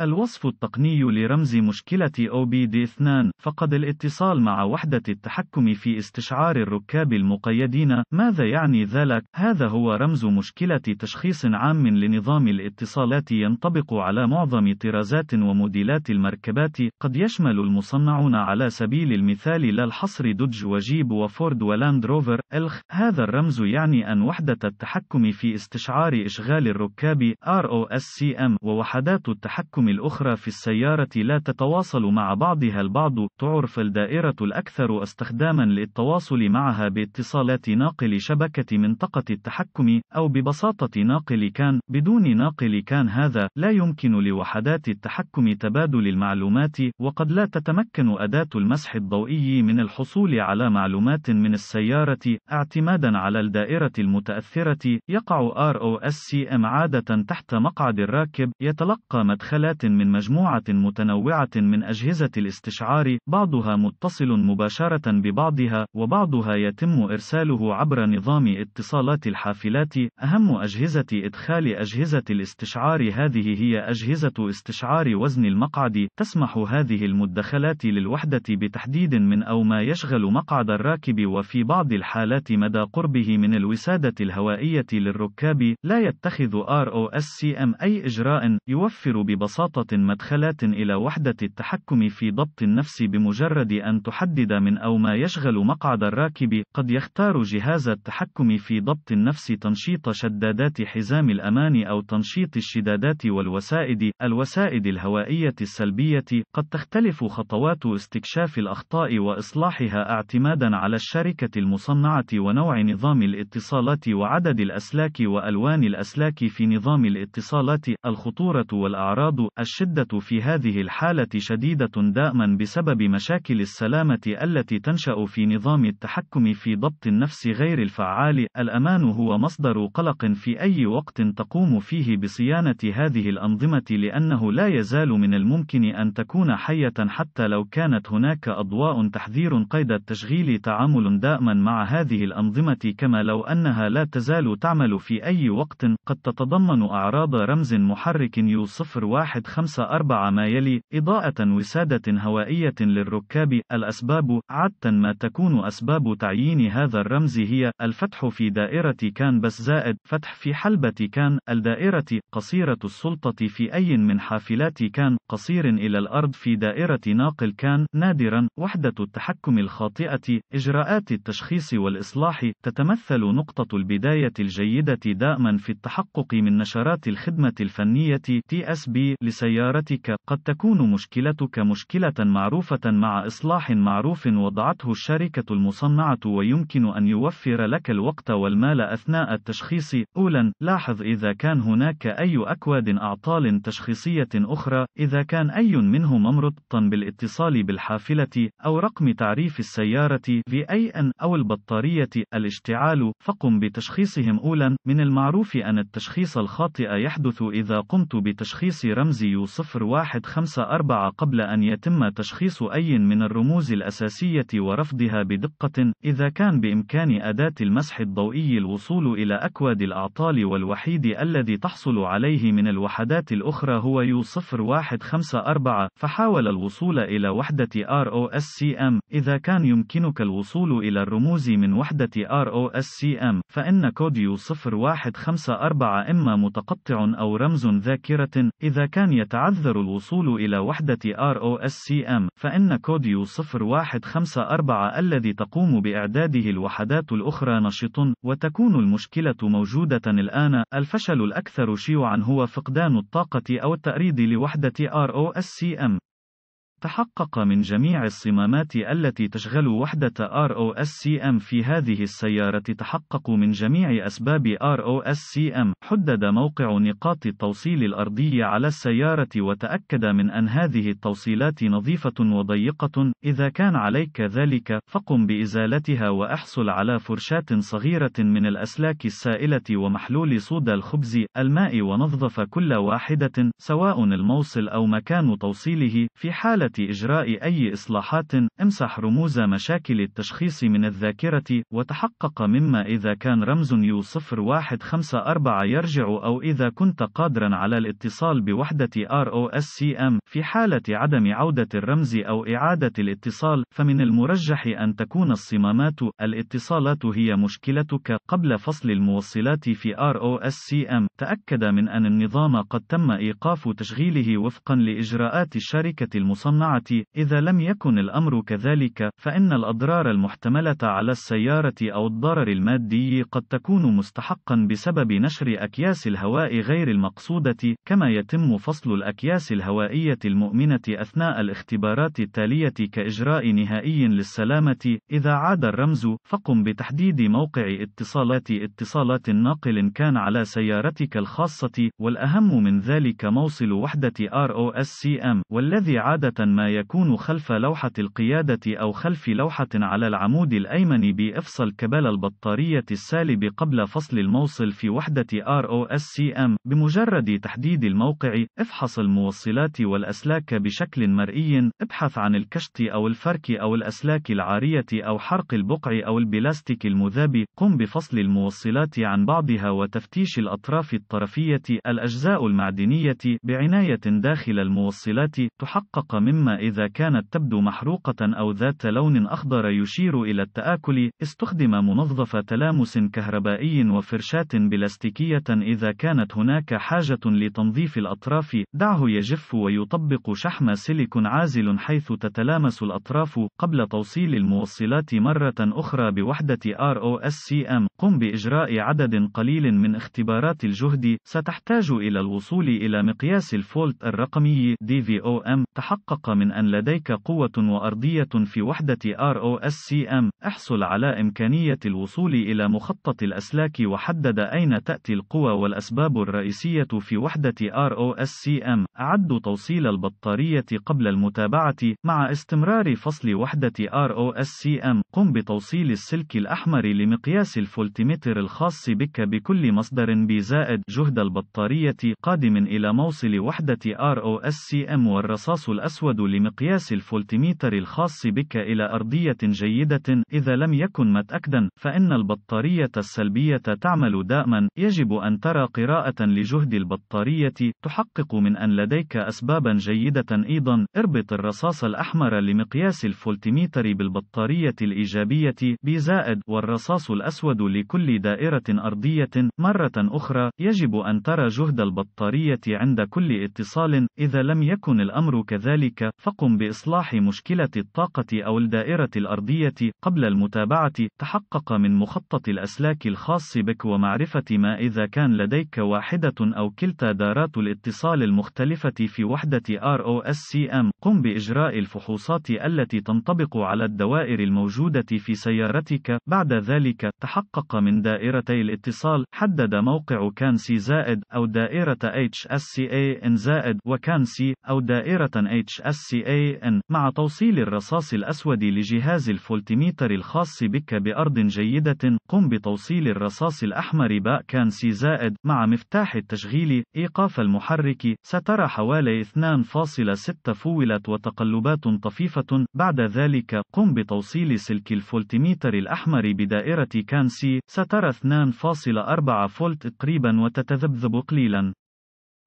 الوصف التقني لرمز مشكلة OBD2 فقد الاتصال مع وحدة التحكم في استشعار الركاب المقيدين ماذا يعني ذلك؟ هذا هو رمز مشكلة تشخيص عام لنظام الاتصالات ينطبق على معظم طرازات وموديلات المركبات قد يشمل المصنعون على سبيل المثال لا الحصر دوج وجيب وفورد ولاند روفر الخ هذا الرمز يعني أن وحدة التحكم في استشعار إشغال الركاب ROSCM ووحدات التحكم الأخرى في السيارة لا تتواصل مع بعضها البعض، تعرف الدائرة الأكثر استخدامًا للتواصل معها باتصالات ناقل شبكة منطقة التحكم، أو ببساطة ناقل كان، بدون ناقل كان هذا، لا يمكن لوحدات التحكم تبادل المعلومات، وقد لا تتمكن أداة المسح الضوئي من الحصول على معلومات من السيارة، اعتمادًا على الدائرة المتأثرة، يقع ROSCM عادة تحت مقعد الراكب، يتلقى مدخلات من مجموعة متنوعة من أجهزة الاستشعار، بعضها متصل مباشرة ببعضها، وبعضها يتم إرساله عبر نظام اتصالات الحافلات. أهم أجهزة إدخال أجهزة الاستشعار هذه هي أجهزة استشعار وزن المقعد، تسمح هذه المدخلات للوحدة بتحديد من أو ما يشغل مقعد الراكب وفي بعض الحالات مدى قربه من الوسادة الهوائية للركاب، لا يتخذ ROSCM أي إجراء، يوفر ببساطة إعاطة مدخلات إلى وحدة التحكم في ضبط النفس بمجرد أن تحدد من أو ما يشغل مقعد الراكب. قد يختار جهاز التحكم في ضبط النفس تنشيط شدادات حزام الأمان أو تنشيط الشدادات والوسائد. الوسائد الهوائية السلبية. قد تختلف خطوات استكشاف الأخطاء وإصلاحها اعتمادا على الشركة المصنعة ونوع نظام الاتصالات وعدد الأسلاك وألوان الأسلاك في نظام الاتصالات. الخطورة والأعراض الشدة في هذه الحالة شديدة دائما بسبب مشاكل السلامة التي تنشأ في نظام التحكم في ضبط النفس غير الفعال. الأمان هو مصدر قلق في أي وقت تقوم فيه بصيانة هذه الأنظمة لأنه لا يزال من الممكن أن تكون حية حتى لو كانت هناك أضواء تحذير قيد التشغيل تعامل دائما مع هذه الأنظمة كما لو أنها لا تزال تعمل في أي وقت قد تتضمن أعراض رمز محرك يو 01 خمسة أربعة ما يلي إضاءة وسادة هوائية للركاب الأسباب عادة ما تكون أسباب تعيين هذا الرمز هي الفتح في دائرة كان بس زائد فتح في حلبة كان الدائرة قصيرة السلطة في أي من حافلات كان قصير إلى الأرض في دائرة ناقل كان نادرا وحدة التحكم الخاطئة إجراءات التشخيص والإصلاح تتمثل نقطة البداية الجيدة دائما في التحقق من نشرات الخدمة الفنية TSB لسيارتك قد تكون مشكلتك مشكلة معروفة مع إصلاح معروف وضعته الشركة المصنعة ويمكن أن يوفر لك الوقت والمال أثناء التشخيص. أولاً، لاحظ إذا كان هناك أي أكواد أعطال تشخيصية أخرى، إذا كان أي منهم مرتبطاً بالاتصال بالحافلة أو رقم تعريف السيارة VAN أو البطارية الاشتعال، فقم بتشخيصهم أولاً. من المعروف أن التشخيص الخاطئ يحدث إذا قمت بتشخيص رمز الرمزي 0154 قبل أن يتم تشخيص أي من الرموز الأساسية ورفضها بدقة، إذا كان بإمكان أداة المسح الضوئي الوصول إلى أكواد الأعطال والوحيد الذي تحصل عليه من الوحدات الأخرى هو يو 0154 فحاول الوصول إلى وحدة ROSCM إذا كان يمكنك الوصول إلى الرموز من وحدة ROSCM فإن كود يو 0154 إما متقطع أو رمز ذاكرة إذا كان كان يتعذر الوصول إلى وحدة ROSCM، فإن كوديو 0154 الذي تقوم بإعداده الوحدات الأخرى نشط، وتكون المشكلة موجودة الآن. الفشل الأكثر شيوعًا هو فقدان الطاقة أو التأريض لوحدة ROSCM. تحقق من جميع الصمامات التي تشغل وحدة ROSCM في هذه السيارة تحقق من جميع أسباب ROSCM حدد موقع نقاط التوصيل الأرضي على السيارة وتأكد من أن هذه التوصيلات نظيفة وضيقة إذا كان عليك ذلك فقم بإزالتها وأحصل على فرشاة صغيرة من الأسلاك السائلة ومحلول صودا الخبز الماء ونظف كل واحدة سواء الموصل أو مكان توصيله في حالة إجراء أي إصلاحات، امسح رموز مشاكل التشخيص من الذاكرة، وتحقق مما إذا كان رمز يو 0154 يرجع أو إذا كنت قادرا على الاتصال بوحدة ROSCM في حالة عدم عودة الرمز أو إعادة الاتصال، فمن المرجح أن تكون الصمامات الاتصالات هي مشكلتك قبل فصل الموصلات في ROSCM. تأكد من أن النظام قد تم إيقاف تشغيله وفقا لإجراءات الشركة المصممة المصنعة إذا لم يكن الأمر كذلك، فإن الأضرار المحتملة على السيارة أو الضرر المادي قد تكون مستحقًا بسبب نشر أكياس الهواء غير المقصودة، كما يتم فصل الأكياس الهوائية المؤمنة أثناء الاختبارات التالية كإجراء نهائي للسلامة. إذا عاد الرمز، فقم بتحديد موقع اتصالات اتصالات ناقل كان على سيارتك الخاصة، والأهم من ذلك موصل وحدة ROSCM، والذي عادة ما يكون خلف لوحة القيادة أو خلف لوحة على العمود الأيمن بإفصل كبل البطارية السالب قبل فصل الموصل في وحدة ROSCM بمجرد تحديد الموقع افحص الموصلات والأسلاك بشكل مرئي ابحث عن الكشط أو الفرك أو الأسلاك العارية أو حرق البقع أو البلاستيك المذاب قم بفصل الموصلات عن بعضها وتفتيش الأطراف الطرفية الأجزاء المعدنية بعناية داخل الموصلات تحقق من أما إذا كانت تبدو محروقة أو ذات لون أخضر يشير إلى التآكل، استخدم منظف تلامس كهربائي وفرشاة بلاستيكية إذا كانت هناك حاجة لتنظيف الأطراف، دعه يجف ويطبق شحم سيليكون عازل حيث تتلامس الأطراف، قبل توصيل الموصلات مرة أخرى بوحدة ROSCM. قم بإجراء عدد قليل من اختبارات الجهد، ستحتاج إلى الوصول إلى مقياس الفولت الرقمي DVOM. تحقق من أن لديك قوة وأرضية في وحدة ROSCM، احصل على إمكانية الوصول إلى مخطط الأسلاك وحدد أين تأتي القوى والأسباب الرئيسية في وحدة ROSCM، أعد توصيل البطارية قبل المتابعة، مع استمرار فصل وحدة ROSCM، قم بتوصيل السلك الأحمر لمقياس الفولتمتر الخاص بك بكل مصدر بزائد جهد البطارية قادم إلى موصل وحدة ROSCM والرصاص الأسود المعاد لمقياس الفولتميتر الخاص بك إلى أرضية جيدة إذا لم يكن متأكدا فإن البطارية السلبية تعمل دائما يجب أن ترى قراءة لجهد البطارية تحقق من أن لديك أسبابا جيدة أيضا اربط الرصاص الأحمر لمقياس الفولتميتر بالبطارية الإيجابية بزائد والرصاص الأسود لكل دائرة أرضية مرة أخرى يجب أن ترى جهد البطارية عند كل اتصال إذا لم يكن الأمر كذلك فقم بإصلاح مشكلة الطاقة أو الدائرة الأرضية قبل المتابعة. تحقق من مخطط الأسلاك الخاص بك ومعرفة ما إذا كان لديك واحدة أو كلتا دارات الاتصال المختلفة في وحدة ROSCM. قم بإجراء الفحوصات التي تنطبق على الدوائر الموجودة في سيارتك. بعد ذلك، تحقق من دائرتي الاتصال. حدد موقع كان سي زائد أو دائرة HSCAN زائد وكان سي أو دائرة HSCAN SCAN إيه مع توصيل الرصاص الأسود لجهاز الفولتميتر الخاص بك بأرض جيدة قم بتوصيل الرصاص الأحمر باء كان سي زائد مع مفتاح التشغيل إيقاف المحرك سترى حوالي 2.6 فولت وتقلبات طفيفة بعد ذلك قم بتوصيل سلك الفولتميتر الأحمر بدائرة كان سي سترى 2.4 فولت تقريبا وتتذبذب قليلا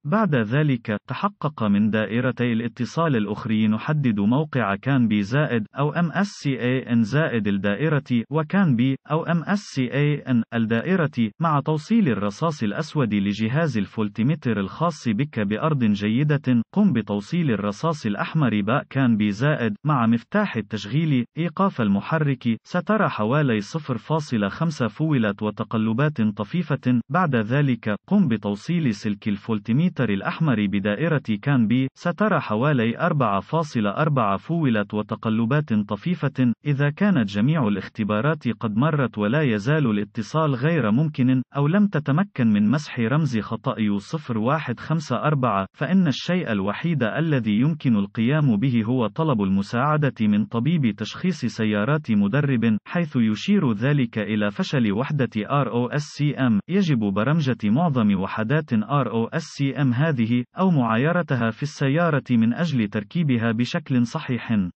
بعد ذلك، تحقق من دائرتي الاتصال الأخري نحدد موقع كان بي زائد أو MSCAN إيه زائد الدائرة وكان بي أو MSCAN إيه الدائرة مع توصيل الرصاص الأسود لجهاز الفولتيمتر الخاص بك بأرض جيدة قم بتوصيل الرصاص الأحمر باء كان بي زائد مع مفتاح التشغيل إيقاف المحرك سترى حوالي 0.5 فولت وتقلبات طفيفة بعد ذلك قم بتوصيل سلك الفولتيمتر المتر الأحمر بدائرة كانبي، سترى حوالي 4.4 فولت وتقلبات طفيفة، إذا كانت جميع الاختبارات قد مرت ولا يزال الاتصال غير ممكن، أو لم تتمكن من مسح رمز خطأ U0154، فإن الشيء الوحيد الذي يمكن القيام به هو طلب المساعدة من طبيب تشخيص سيارات مدرب، حيث يشير ذلك إلى فشل وحدة ROSCM، يجب برمجة معظم وحدات ROSCM أم هذه أو معايرتها في السيارة من أجل تركيبها بشكل صحيح